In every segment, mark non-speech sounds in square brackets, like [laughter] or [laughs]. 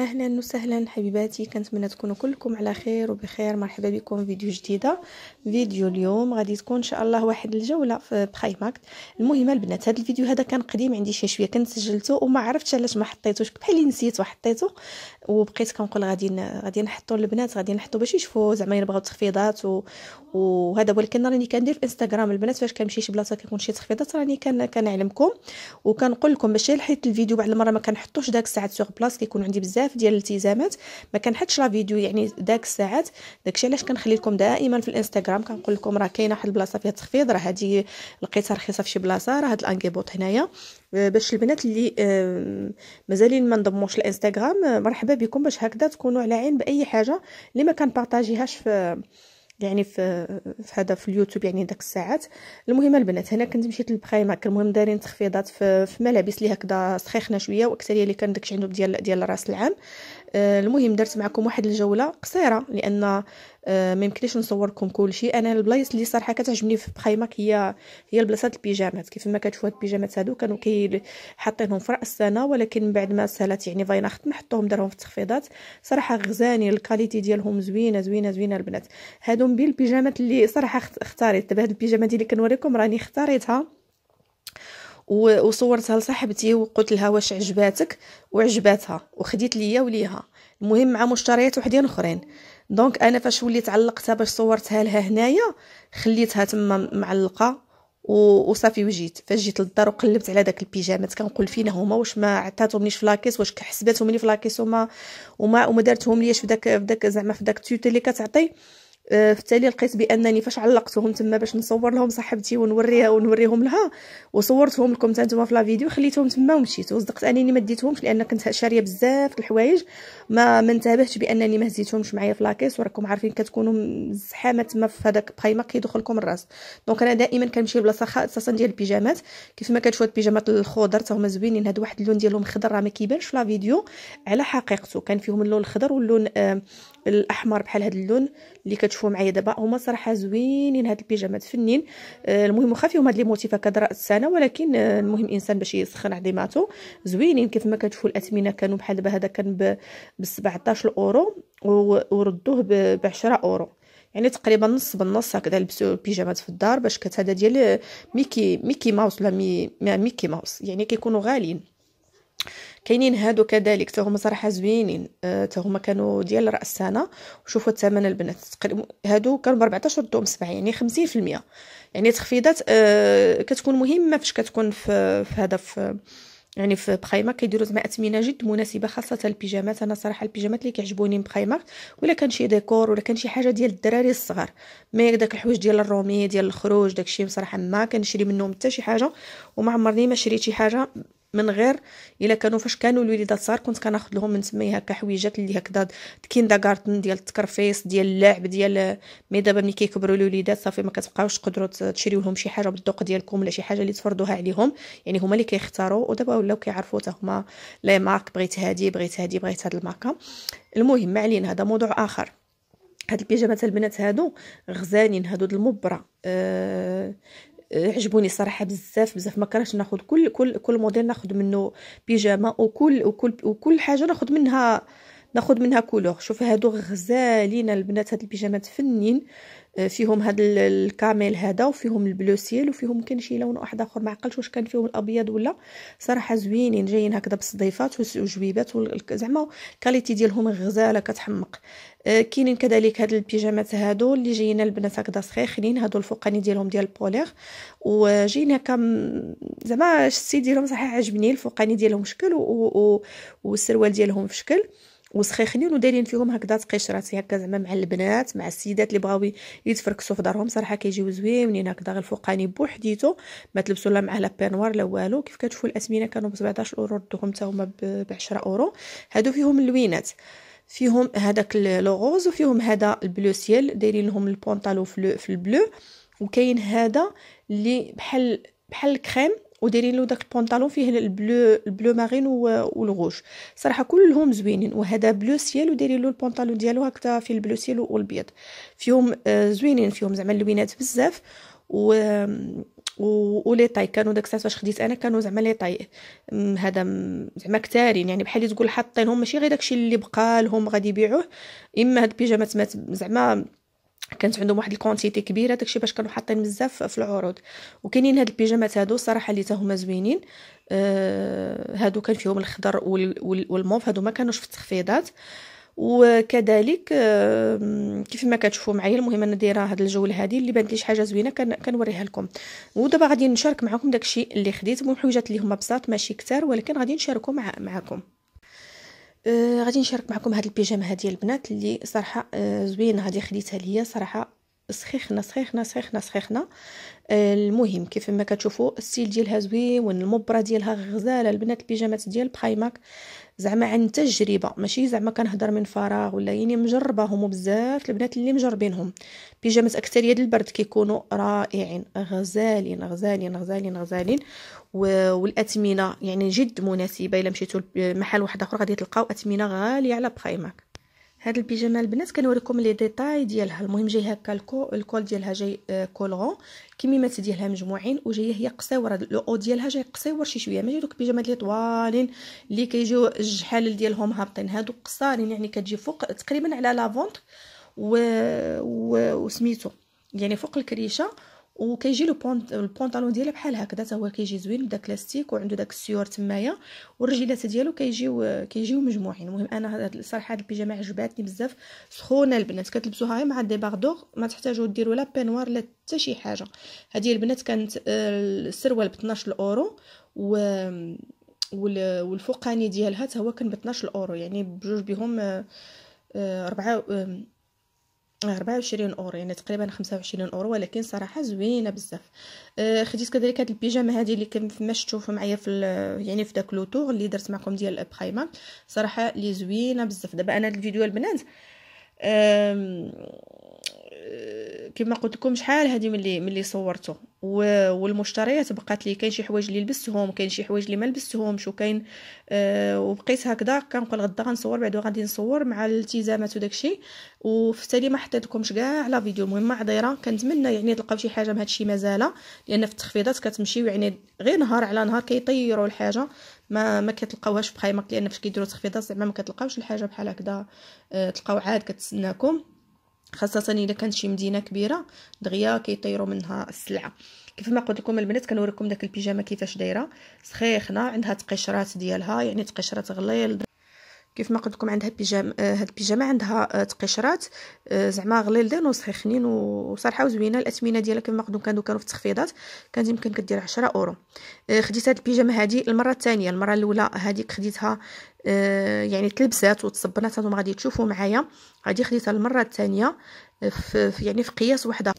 اهلا وسهلا حبيباتي كنتمنى تكونوا كلكم على خير وبخير مرحبا بكم فيديو جديده فيديو اليوم غادي تكون ان شاء الله واحد الجوله في بخيماكت المهم البنات هذا الفيديو هذا كان قديم عندي شي شويه كنت سجلته وما عرفتش علاش ما حطيتوش بحال نسيت وحطيته وبقيت كنقول غادي غادي نحطو البنات غادي نحطو باش يشوفوا زعما يبغاو تخفيضات و... وهذا ولكن راني كندير في انستغرام البنات فاش كنمشي شي بلاصه كيكون شي تخفيضات راني كان كنعلمكم وكنقول لكم باش حيت الفيديو بعد المره ما كنحطوش داك الساعات سوغ بلاص كيكون عندي بزاف بزاف ديال الالتزامات ما كنحطش لا فيديو يعني داك الساعات داكشي علاش كنخلي لكم دائما في الانستغرام كنقول لكم راه كاينه واحد البلاصه فيها تخفيض راه هذه لقيتها رخيصه في شي بلاصه راه هاد الانكيبوط هنايا آه، باش البنات اللي مازالين ما نضموش الانستغرام آه، مرحبا بكم باش هكذا تكونوا على عين باي حاجه اللي ما كنبارطاجيهاش في يعني في في هذا في اليوتيوب يعني داك الساعات المهم البنات هنا كنت مشيت للبريماك المهم دايرين تخفيضات في, في ملابس اللي هكذا سخيخنا شويه واكثريه اللي كان داكشي عندهم ديال ديال راس العام آه، المهم درت معكم واحد الجوله قصيره لان آه، ما يمكنليش نصوركم كل شيء انا البلايص اللي صراحه كتعجبني في بخيمك هي هي البلاصات البيجامات كيف ما كتشوفوا هاد البيجامات هادو كانوا كي حاطينهم في راس السنه ولكن من بعد ما سالات يعني فاينا ختم حطوهم دارهم في التخفيضات صراحه غزاني الكاليتي ديالهم زوينه زوينه زوينه البنات هادو بين البيجامات اللي صراحه اختاريت دابا هاد البيجامه اللي كنوريكم راني اختاريتها وصورتها لصاحبتي وقلت لها واش عجباتك وعجباتها وخديت ليا وليها المهم مع مشتريات وحدين اخرين دونك انا فاش وليت علقتها باش صورتها لها هنايا خليتها تما معلقه وصافي وجيت فاش جيت للدار وقلبت على داك البيجامات كنقول فين هما واش ما عطاتهمنيش في لاكيس واش حسباتهم لي لاكيس وما وما وما دارتهم ليش في داك في داك زعما في داك التيوت اللي كتعطي آه، في التالي لقيت بانني فاش علقتهم تما باش نصور لهم صاحبتي ونوريها ونوريهم لها وصورتهم لكم تانتوما في لا فيديو خليتهم تما ومشيت وصدقت انني ما ديتهمش لان كنت شاريه بزاف الحوايج ما ما انتبهتش بانني ما هزيتهمش معايا في لاكيس وراكم عارفين كتكونوا زحامه تما في هذاك بايما كيدخلكم الراس دونك انا دائما كنمشي لبلاصه خاصه ديال البيجامات كيف ما كتشوفوا البيجامات الخضر تاهما زوينين هاد واحد اللون ديالهم خضر راه ما كيبانش في لا فيديو على حقيقته كان فيهم اللون الخضر واللون آه، الاحمر بحال هذا اللون اللي كتشوفوا معايا دابا هما صراحه زوينين هاد البيجامات فنين آه، المهم واخا فيهم هاد لي موتيفات كدرا السنه ولكن آه، المهم الانسان باش يسخن عضيماتو زوينين كيف ما كتشوفوا الاثمنه كانوا بحال دابا هذا كان ب 17 اورو وردوه ب 10 اورو يعني تقريبا نص بالنص هكذا لبسوا البيجامات في الدار باش كانت هذا ديال آه، ميكي ميكي ماوس ولا مي ميكي ماوس يعني كيكونوا غاليين كاينين هادو كذلك تاهما صراحه زوينين آه، تاهما كانوا ديال راس سنه وشوفوا الثمن البنات هادو كانوا ب 14 دوم سبعه يعني 50% يعني تخفيضات آه، كتكون مهمه فاش كتكون في, في هذا في يعني في بخيمه كيديروا زعما اثمنه جد مناسبه خاصه البيجامات انا صراحه البيجامات اللي كيعجبوني بخيمه ولا كان شي ديكور ولا كان شي حاجه ديال الدراري الصغار مي داك الحوايج ديال الرومي ديال الخروج داكشي بصراحه ما كنشري منهم حتى شي حاجه وما عمرني ما شريت شي حاجه من غير الا كانوا فاش كانوا الوليدات صغار كنت كناخذ لهم من تما هكا حويجات اللي هكدا كيندا غارتن ديال التكرفيس ديال اللعب ديال مي دابا ملي كيكبروا الوليدات صافي ما كتبقاوش تقدروا تشريو لهم شي حاجه بالذوق ديالكم ولا شي حاجه اللي تفرضوها عليهم يعني هما اللي كيختاروا ودابا ولاو كيعرفوا حتى هما لي مارك بغيت هادي بغيت هادي بغيت هاد الماركه المهم ما علينا هذا موضوع اخر هاد البيجامات البنات هادو غزالين هادو د المبره آه عجبوني صراحه بزاف بزاف ما كرهتش ناخذ كل كل كل موديل ناخذ منه بيجامه وكل وكل وكل حاجه ناخذ منها ناخذ منها كولور شوف هادو غزالين البنات هاد البيجامات فنين آه، فيهم هاد الكامل هذا وفيهم البلوسيل وفيهم كان شي لون واحد اخر ما عقلتش واش كان فيهم الابيض ولا صراحه زوينين جايين هكذا بالصديفات وجويبات زعما الكاليتي ديالهم غزاله كتحمق آه، كاينين كذلك هاد البيجامات هادو اللي جايين البنات هكذا صخيخين هادو الفوقاني ديالهم ديال البوليغ وجايين هكا زعما الشتي ديالهم صحيح عجبني الفوقاني ديالهم شكل و... و... والسروال ديالهم في شكل وسخيخنين ودايرين فيهم هكذا تقشرات هكا زعما مع البنات مع السيدات اللي بغاو يتفركسوا في دارهم صراحه كيجيو زوينين هكذا غير الفوقاني بوحديتو ما تلبسوا لا معاه لا بينوار لا والو كيف كتشوفوا الاسمنه كانوا ب 17 اورو ردوهم حتى هما ب 10 اورو هادو فيهم اللوينات فيهم هذاك لوغوز وفيهم هذا البلو سيل دايرين لهم البونطالو في البلو وكاين هذا اللي بحال بحال الكريم ودايرين له داك البونطالون فيه البلو البلو مارين والغوش صراحه كلهم زوينين وهذا بلو سيال ودايرين له البونطالون ديالو هكذا في البلو سيال والبيض فيهم آه، زوينين فيهم زعما اللوينات بزاف و و لي طاي كانوا داك الساعه فاش خديت انا كانوا زعما لي طاي هذا زعما كثارين يعني بحال تقول حاطينهم ماشي غير داكشي اللي بقى لهم غادي يبيعوه اما هاد البيجامات زعما كانت عندهم واحد الكونتيتي كبيره داكشي باش كانوا حاطين بزاف في العروض وكاينين هاد البيجامات هادو الصراحه اللي تاهما زوينين آه هادو كان فيهم الخضر والموف هادو ما كانوش في التخفيضات وكذلك آه كيف ما كتشوفوا معايا المهم انا دايره هاد الجوله هادي اللي بانت لي شي حاجه زوينه كنوريها لكم ودابا غادي نشارك معكم داكشي اللي خديت المهم حويجات اللي هما بساط ماشي كتار ولكن غادي نشاركو مع معكم آه، غادي نشارك معكم هاد البيجامه هادي البنات اللي صراحه آه، زوينه هادي خديتها ليا صراحه سخيخنا سخيخنا سخيخنا سخيخنا آه، المهم كيف ما كتشوفوا السيل ديالها زويون المبره ديالها غزاله البنات البيجامات ديال برايماك زعما عن تجربه ماشي زعما كنهضر من فراغ ولا يعني مجرباهم وبزاف البنات اللي مجربينهم بيجامات اكثريه ديال البرد كيكونوا رائعين غزالين غزالين غزالين غزالين والاثمنه يعني جد مناسبه الا مشيتوا لمحل واحد اخر غادي تلقاو اثمنه غاليه على برايماك هاد البيجامه البنات كنوريكم لي ديتاي ديالها المهم جاي هكا الكو الكول ديالها جاي آه، كولغون كميمات ديالها مجموعين وجايه هي قصيوره لو ديالها جاي قصيور شي شويه ماشي دوك البيجامات اللي طوالين اللي كيجيو الجحال ديالهم هابطين هادو قصارين يعني كتجي فوق تقريبا على لافونت و... و... وسميتو يعني فوق الكريشه وكيجي لو البونطالون ديالها بحال هكذا حتى هو كيجي زوين بداك لاستيك وعنده داك السيور تمايا والرجيلات ديالو كيجيو كيجيو مجموعين المهم انا الصراحه هاد البيجامه عجباتني بزاف سخونه البنات كتلبسوها غير مع ديباردور ما تحتاجوا ديروا لا بينوار لا حتى شي حاجه هذه البنات كانت آه، السروال ب 12 اورو و والفوقاني ديالها حتى هو كان ب 12 اورو يعني بجوج بهم 4 آه، آه، 24 وعشرين اورو يعني تقريبا خمسة وعشرين اورو ولكن صراحه زوينه بزاف أه خديت كذلك هذه البيجامه هذه اللي كما شفتوا معايا في يعني في داك لوتور اللي درت معكم ديال البخيمه صراحه لي زوينه بزاف دابا انا الفيديو البنات أه كما قلت لكم شحال هذه ملي ملي صورته والمشتريات بقات لي كاين شي حوايج اللي لبستهم كاين شي حوايج اللي ما لبستهمش وكاين أه وبقيت هكذا كنقول غدا غنصور بعدا غادي نصور مع الالتزامات وداكشي وفي التالي ما حطيت لكمش كاع على فيديو المهم عذيره كنتمنى يعني تلقاو شي حاجه من هادشي مازال لان في التخفيضات كتمشيو يعني غير نهار على نهار كيطيروا الحاجه ما ما كتلقاوهاش بقيمه لان فاش كيديروا تخفيضات زعما ما كتلقاوش الحاجه بحال هكذا أه تلقاو عاد كتسناكم خاصه الا كانت شي مدينه كبيره دغيا كيطيروا منها السلعه كيف ما قلت لكم البنات كنوريكم داك البيجامه كيفاش دايره سخيخنا عندها تقشرات ديالها يعني تقشرات غليل كيف ما قلت لكم عندها بيجام آه، هاد البيجامه عندها آه، تقشرات آه، زعما غليلدين وسخيخنين وصراحه زوينه الاثمنه ديالها كيف ما قلت كانوا كانوا في التخفيضات كانت يمكن كدير 10 اورو خديت هاد البيجامه هادي المره الثانيه المره الاولى هذيك خديتها يعني تلبسات وتصبنات هانتوما غادي تشوفوا معايا هادي خديتها المره الثانيه يعني في قياس وحده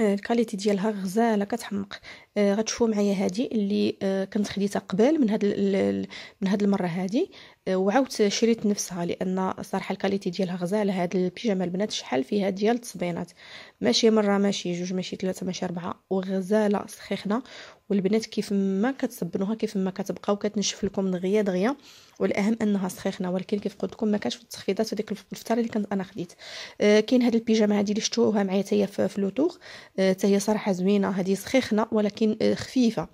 الكاليتي ديالها غزاله كتحمق آه، غتشوفوا معايا هذه اللي آه، كنت خديتها قبل من هاد من هاد المره هذه آه، وعاودت شريت نفسها لان صراحه الكاليتي ديالها غزاله هاد البيجامه البنات شحال فيها ديال التصبينات ماشي مره ماشي جوج ماشي ثلاثه ماشي اربعه وغزاله سخيخنه والبنات كيف ما كتصبنوها كيف ما كتبقاو كتنشف لكم دغيا دغيا والاهم انها سخيخنه ولكن كيف قلت لكم ما كانش في التخفيضات في ديك الفتره اللي كنت انا خديت كاين هاد البيجامه هذه اللي شفتوها معايا حتى هي في لوتوغ حتى هي صراحه زوينه هذه سخيخنه ولكن ولكن آه، خفيفه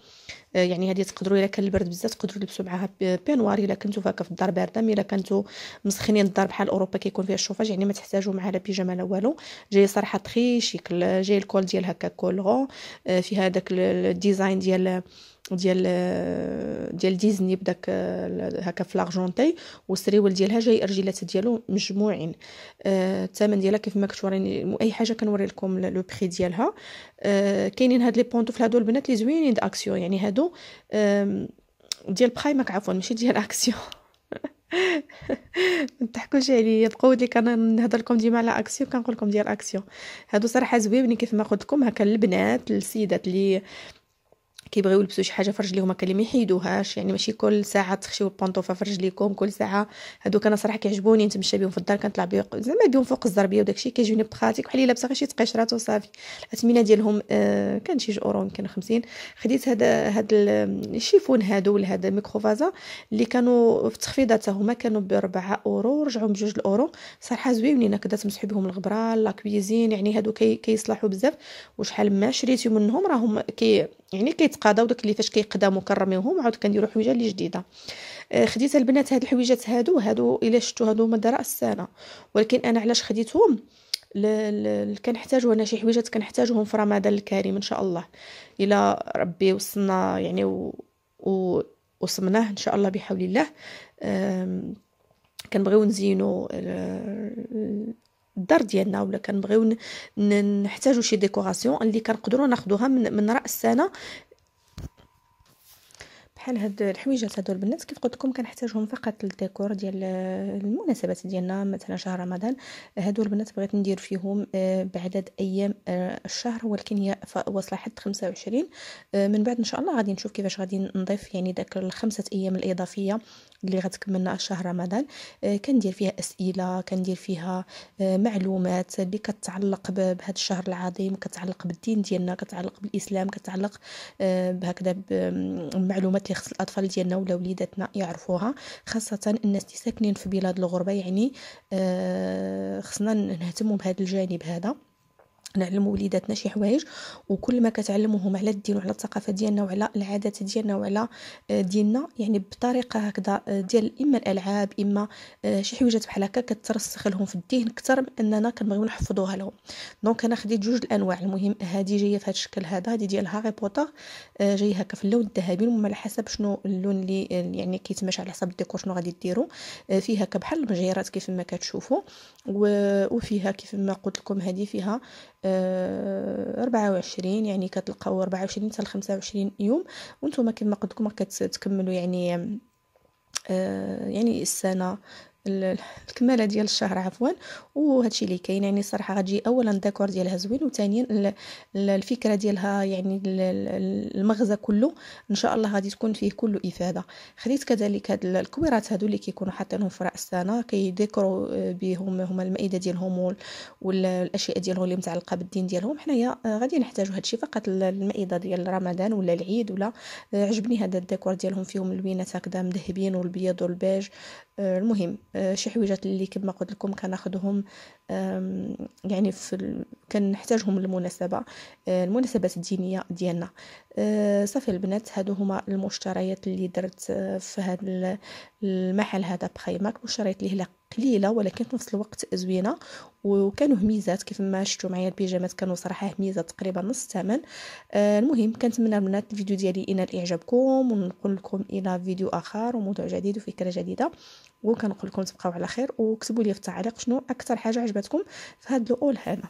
آه، يعني هذه تقدروا الا كان البرد بزاف تقدروا تلبسوا معاها بينوار الا كنتو هكا في الدار بارده مي الا كنتو مسخنين الدار بحال اوروبا كيكون فيها الشوفاج يعني ما تحتاجوا معها لا بيجامه لا والو جاي صراحه تخي شكل جاي الكول ديال هكا كولغون آه، فيها داك الديزاين ديال ديال ديال ديزني بداك هكا في لارجونتي والسريول ديالها جاي ارجيلات ديالو مجموعين آه، الثمن ديالها كيف ما كنتو راني اي حاجه كنوري لكم لو بري ديالها آه، كاينين هاد لي في هادو البنات لي زوينين د اكسيو يعني هادو ديال برايمك عفوا ماشي ديال اكسيو ما [laughs] تضحكوش عليا تقود لي كنهضر لكم ديما على اكسيو كنقول لكم ديال اكسيو هادو صراحه زويبني كيف ما قلت لكم هكا البنات السيدات اللي كيبغيو يلبسوا شي حاجه في رجليهم هكا ما يحيدوهاش يعني ماشي كل ساعه تخشيو البانطوفه في رجليكم كل ساعه هذوك انا صراحه كيعجبوني نتمشى بهم في الدار كنطلع بهم زعما بهم فوق الزربيه وداكشي كيجوني بخاتيك وحلي لابسه غير شي تقشرات وصافي الاثمنه ديالهم آه كان شي اورو يمكن 50 خديت هذا هذا الشيفون هادو ولا هذا الميكروفازا اللي كانوا في التخفيضات هما كانوا ب 4 اورو رجعوا بجوج الاورو صراحه زوينين هكذا تمسحي بهم الغبره لا كويزين يعني هادو كي بزاف وشحال ما شريتي منهم راهم كي يعني كيتقاضاو داك اللي فاش كيقدامو كرميوهم عاود كنديرو حويجه اللي جديده آه، خديت البنات هاد الحويجات هادو هادو الا شفتو هادو من دراء السنه ولكن انا علاش خديتهم كنحتاجو انا شي حويجات كنحتاجوهم في رمضان الكريم ان شاء الله الا ربي وصلنا يعني و... و... وصمناه ان شاء الله بحول الله كنبغيو نزينو الدار ديالنا ولا كنبغيو نحتاجو شي ديكوراسيون اللي كنقدروا ناخدوها من, من راس سنه بحال هاد الحويجات هادو البنات كيف قلت لكم كنحتاجهم فقط للديكور ديال المناسبات ديالنا مثلا شهر رمضان هادو البنات بغيت ندير فيهم آه، بعدد ايام آه، الشهر ولكن هي واصله حتى 25 آه، من بعد ان شاء الله غادي نشوف كيفاش غادي نضيف يعني داك الخمسه ايام الاضافيه اللي غتكملنا شهر رمضان كندير فيها اسئله كندير فيها معلومات اللي كتعلق بهذا الشهر العظيم كتعلق بالدين ديالنا كتعلق بالاسلام كتعلق بهكذا معلومات خص الاطفال ديالنا ولا وليداتنا يعرفوها خاصه الناس اللي ساكنين في بلاد الغربه يعني آه، خصنا نهتموا بهذا الجانب هذا نعلموا وليداتنا شي حوايج وكل ما كتعلموهم على الدين وعلى الثقافه ديالنا وعلى العادات ديالنا وعلى آه، ديننا يعني بطريقه هكذا آه، ديال اما الالعاب اما آه، شي حويجات بحال هكا كترسخ لهم في الدين اكثر من اننا كنبغيو نحفظوها لهم دونك انا خديت جوج الانواع المهم هذه جايه في هذا الشكل هذا هذه ديال هاري بوتر جايه هكا في اللون الذهبي المهم على حسب شنو اللون اللي يعني كيتماشى على حسب الديكور شنو غادي ديروا فيها كبحال المجيرات كيف ما كتشوفوا وفيها كيف ما قلت لكم هذه فيها آه، ربعة وعشرين يعني كتلقاو ربعة وعشرين حتى لخمسة وعشرين يوم وانتم كيما قلت لكم كتكملوا يعني آه، يعني السنة الكماله ديال الشهر عفوا وهادشي اللي كاين يعني صراحه غتجي اولا الديكور ديالها زوين وثانيا الفكره ديالها يعني المغزى كله ان شاء الله غادي تكون فيه كله افاده خديت كذلك هاد الكويرات هادو اللي كيكونوا حاطينهم في راس السنه كيديكرو آه، بهم هما المائده ديالهم والاشياء ديالهم اللي متعلقه بالدين ديالهم حنايا آه، غادي نحتاجوا هادشي فقط المائده ديال رمضان ولا العيد ولا آه، عجبني هذا الديكور ديالهم فيهم اللوينات هكذا مذهبين والبيض والبيج المهم آه، شي حويجات اللي كما قلت لكم كناخذهم يعني في كنحتاجهم للمناسبه آه، المناسبات الدينيه ديالنا آه، صافي البنات هادو هما المشتريات اللي درت في هذا المحل هذا بخيماك مشتريات اللي هي قليله ولكن في نفس الوقت زوينه وكانوا هميزات كيف ما شفتوا معايا البيجامات كانوا صراحه هميزات تقريبا نص الثمن المهم كنتمنى البنات الفيديو ديالي ينال اعجابكم ونقول لكم الى فيديو اخر وموضوع جديد وفكره جديده وكنقول لكم تبقاو على خير وكتبوا لي في التعليق شنو اكثر حاجه عجبتكم في هاد الاول هذا